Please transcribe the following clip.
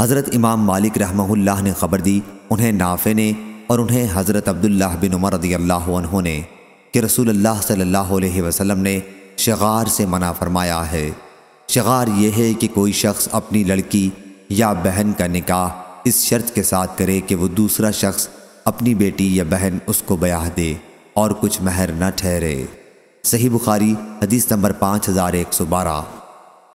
हज़रत इमाम मालिक रहमहुल्लाह ने ख़बर दी उन्हें नाफे ने और उन्हें हज़रत अब्दुल्लाह बिन उमर रदी अल्लाह ने कि रसूल अल्लाह सल्लल्लाहु अलैहि वसल्लम ने शगार से मना फरमाया है शगार यह है कि कोई शख्स अपनी लड़की या बहन का निकाह इस शर्त के साथ करे कि वो दूसरा शख्स अपनी बेटी या बहन उसको ब्याह दे और कुछ महर न ठहरे सही बुखारी हदीस नंबर पाँच हज़ार एक सौ बारह